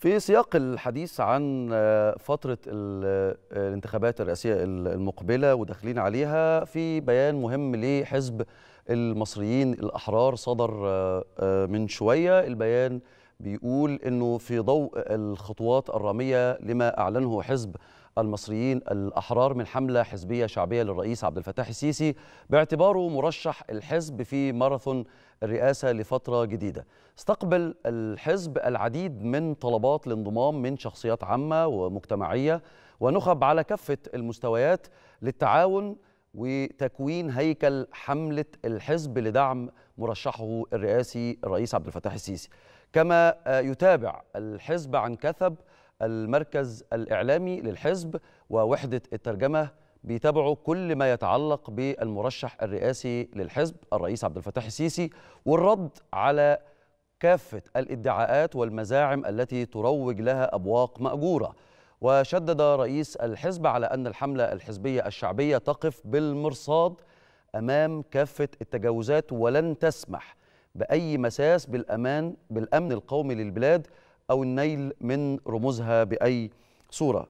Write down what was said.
في سياق الحديث عن آه، فترة آه، الانتخابات الرئاسية المقبلة وداخلين عليها في بيان مهم لحزب المصريين الأحرار صدر آه، من شوية البيان بيقول انه في ضوء الخطوات الراميه لما اعلنه حزب المصريين الاحرار من حمله حزبيه شعبيه للرئيس عبد الفتاح السيسي باعتباره مرشح الحزب في ماراثون الرئاسه لفتره جديده. استقبل الحزب العديد من طلبات الانضمام من شخصيات عامه ومجتمعيه ونخب على كافه المستويات للتعاون وتكوين هيكل حملة الحزب لدعم مرشحه الرئاسي الرئيس عبد الفتاح السيسي كما آه، يتابع الحزب عن كثب المركز الإعلامي للحزب ووحدة الترجمة بيتابعوا كل ما يتعلق بالمرشح الرئاسي للحزب الرئيس عبد الفتاح السيسي والرد على كافة الادعاءات والمزاعم التي تروج لها أبواق مأجورة وشدد رئيس الحزب على أن الحملة الحزبية الشعبية تقف بالمرصاد أمام كافة التجاوزات ولن تسمح بأي مساس بالأمان بالأمن القومي للبلاد أو النيل من رموزها بأي صورة